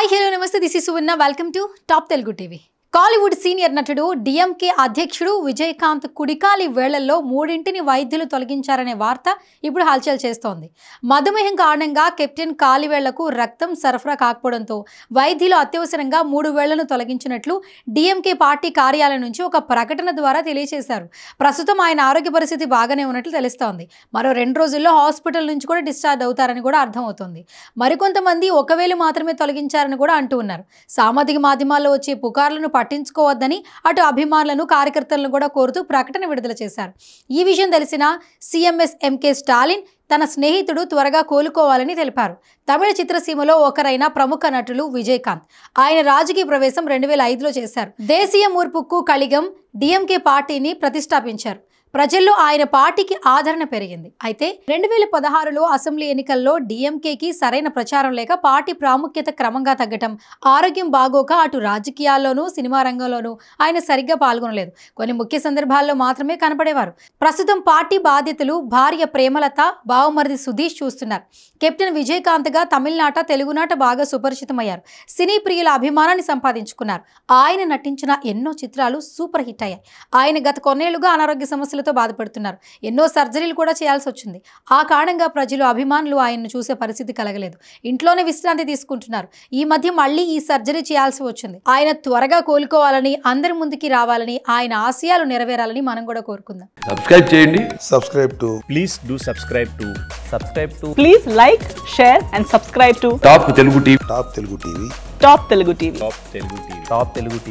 hi hello namaste this is Suvarna welcome to top Telugu TV Kollywood senior నటుడు డిఎంకే అధ్యక్షుడు విజయకాంత్ కుడికాలి వేళల్లో మూడింటిని వైద్యులు తొలగించారనే వార్త ఇప్పుడు హల్చల్ చేస్తోంది మధుమేహం కారణంగా కెప్టెన్ కాలివేళ్లకు రక్తం సరఫరా కాకపోవడంతో వైద్యులు అత్యవసరంగా మూడు వేళ్లను తొలగించినట్లు డిఎంకే పార్టీ కార్యాలయం నుంచి ఒక ప్రకటన ద్వారా తెలియజేశారు ప్రస్తుతం ఆయన ఆరోగ్య పరిస్థితి బాగానే ఉన్నట్లు తెలుస్తోంది మరో రెండు రోజుల్లో హాస్పిటల్ నుంచి కూడా డిశ్చార్జ్ అవుతారని కూడా అర్థమవుతోంది మరికొంతమంది ఒకవేళ మాత్రమే తొలగించారని కూడా అంటూ ఉన్నారు సామాజిక మాధ్యమాల్లో వచ్చే పుకార్లను పట్టించుకోవద్దని అటు అభిమానులను కార్యకర్తలను కూడా కోరుతూ ప్రకటన విడుదల చేశారు ఈ విషయం తెలిసిన సీఎంఎస్ ఎంకే స్టాలిన్ తన స్నేహితుడు త్వరగా కోలుకోవాలని తెలిపారు తమిళ చిత్రసీమలో ఒకరైన ప్రముఖ నటులు విజయకాంత్ ఆయన రాజకీయ ప్రవేశం రెండు వేల ఐదులో చేశారు దేశీయ మూర్పుకు కళిగం డిఎంకే పార్టీని ప్రతిష్టాపించారు ప్రజల్లో ఆయన పార్టీకి ఆదరణ పెరిగింది అయితే రెండు వేల పదహారులో అసెంబ్లీ ఎన్నికల్లో డిఎంకేకి సరైన ప్రచారం లేక పార్టీ ప్రాముఖ్యత క్రమంగా తగ్గటం ఆరోగ్యం బాగోక అటు రాజకీయాల్లోనూ సినిమా రంగంలోనూ ఆయన సరిగ్గా పాల్గొనలేదు కొన్ని ముఖ్య సందర్భాల్లో మాత్రమే కనపడేవారు ప్రస్తుతం పార్టీ బాధ్యతలు భార్య ప్రేమలత బావమరిది సుధీష్ చూస్తున్నారు కెప్టెన్ విజయకాంత్గా తమిళనాట తెలుగునాట బాగా సుపరిచితమయ్యారు సినీ ప్రియుల అభిమానాన్ని సంపాదించుకున్నారు ఆయన నటించిన ఎన్నో చిత్రాలు సూపర్ హిట్ అయ్యాయి ఆయన గత కొన్నేళ్లుగా అనారోగ్య సమస్యలు వ్యాధులతో బాధపడుతున్నారు ఎన్నో సర్జరీలు కూడా చేయాల్సి వచ్చింది ఆ కారణంగా ప్రజలు అభిమానులు ఆయన్ను చూసే పరిస్థితి కలగలేదు ఇంట్లోనే విశ్రాంతి తీసుకుంటున్నారు ఈ మధ్య మళ్లీ ఈ సర్జరీ చేయాల్సి వచ్చింది ఆయన త్వరగా కోలుకోవాలని అందరి ముందుకి రావాలని ఆయన ఆశయాలు నెరవేరాలని మనం కూడా కోరుకుందాం సబ్స్క్రైబ్ చేయండి subscribe to please do subscribe to subscribe to please like share and subscribe to top Telugu TV top Telugu TV top Telugu TV top Telugu TV top Telugu TV